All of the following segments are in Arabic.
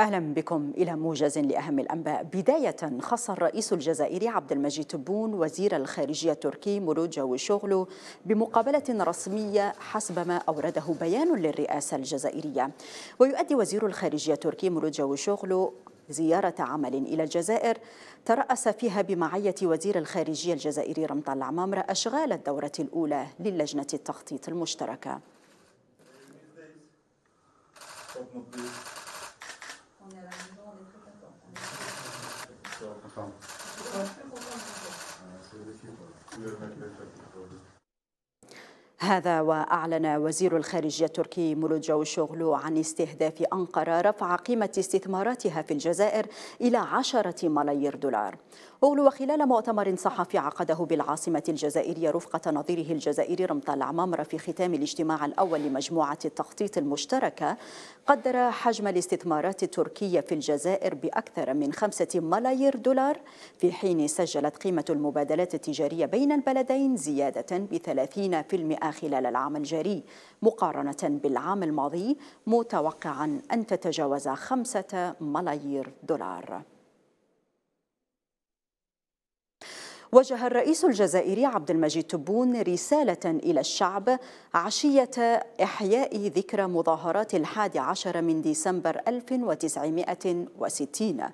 أهلا بكم إلى موجز لأهم الأنباء بداية خص الرئيس الجزائري عبد المجيد تبون وزير الخارجية التركي مولود وشغلو بمقابلة رسمية حسب ما أورده بيان للرئاسة الجزائرية ويؤدي وزير الخارجية التركي مولود وشغلو زيارة عمل إلى الجزائر ترأس فيها بمعية وزير الخارجية الجزائري رمضان العمامرة أشغال الدورة الأولى للجنة التخطيط المشتركة 啊，这个情况啊，啊，随着气候越来越越来越极端。هذا وأعلن وزير الخارجية التركي مولود جاوشوغلو عن استهداف أنقرة رفع قيمة استثماراتها في الجزائر إلى عشرة ملايير دولار أغلو وخلال مؤتمر صحفي عقده بالعاصمة الجزائرية رفقة نظيره الجزائري رمطال العمامرة في ختام الاجتماع الأول لمجموعة التخطيط المشتركة قدر حجم الاستثمارات التركية في الجزائر بأكثر من خمسة ملايير دولار في حين سجلت قيمة المبادلات التجارية بين البلدين زيادة بثلاثين في المئة خلال العام الجاري مقارنة بالعام الماضي متوقعا أن تتجاوز خمسة ملايير دولار وجه الرئيس الجزائري عبد المجيد تبون رسالة إلى الشعب عشية إحياء ذكرى مظاهرات الحادي عشر من ديسمبر 1960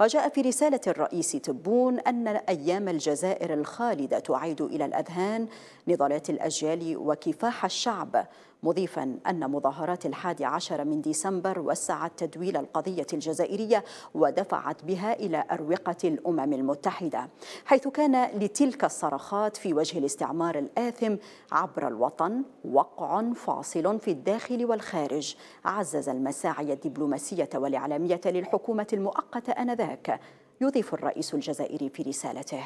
وجاء في رسالة الرئيس تبون أن أيام الجزائر الخالدة تعيد إلى الأذهان نضالات الأجيال وكفاح الشعب مضيفا أن مظاهرات الحادي عشر من ديسمبر وسعت تدويل القضية الجزائرية ودفعت بها إلى أروقة الأمم المتحدة حيث كان لتلك الصرخات في وجه الاستعمار الآثم عبر الوطن وقع فاصل في الداخل والخارج عزز المساعي الدبلوماسية والإعلامية للحكومة المؤقتة آنذاك يضيف الرئيس الجزائري في رسالته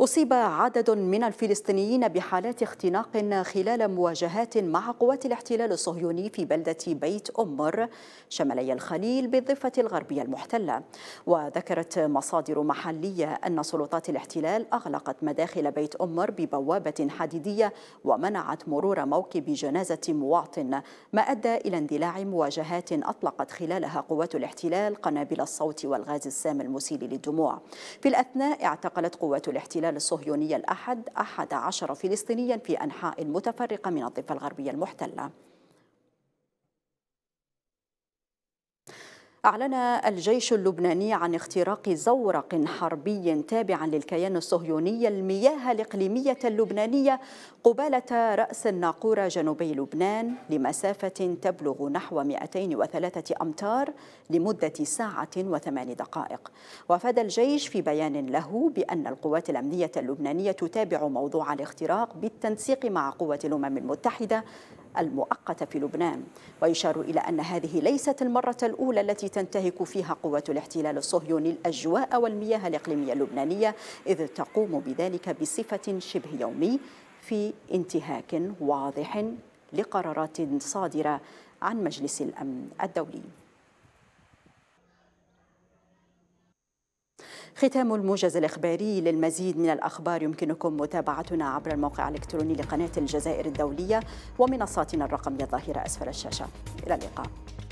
أصيب عدد من الفلسطينيين بحالات اختناق خلال مواجهات مع قوات الاحتلال الصهيوني في بلدة بيت أمر شمالي الخليل بالضفة الغربية المحتلة وذكرت مصادر محلية أن سلطات الاحتلال أغلقت مداخل بيت أمر ببوابة حديدية ومنعت مرور موكب جنازة مواطن ما أدى إلى اندلاع مواجهات أطلقت خلالها قوات الاحتلال قنابل الصوت والغاز السام المسيل للدموع في الأثناء اعتقلت قوات الاحتلال الاحتلال الصهيوني الأحد 11 فلسطينيا في أنحاء متفرقة من الضفة الغربية المحتلة أعلن الجيش اللبناني عن اختراق زورق حربي تابع للكيان الصهيوني المياه الإقليمية اللبنانية قبالة رأس الناقورة جنوبي لبنان لمسافة تبلغ نحو 203 أمتار لمدة ساعة وثمان دقائق وافاد الجيش في بيان له بأن القوات الأمنية اللبنانية تتابع موضوع الاختراق بالتنسيق مع قوة الأمم المتحدة المؤقتة في لبنان ويشار إلى أن هذه ليست المرة الأولى التي تنتهك فيها قوات الاحتلال الصهيوني الأجواء والمياه الإقليمية اللبنانية إذ تقوم بذلك بصفة شبه يومي في انتهاك واضح لقرارات صادرة عن مجلس الأمن الدولي ختام الموجز الإخباري للمزيد من الأخبار يمكنكم متابعتنا عبر الموقع الإلكتروني لقناة الجزائر الدولية ومنصاتنا الرقمية الظاهرة أسفل الشاشة إلى اللقاء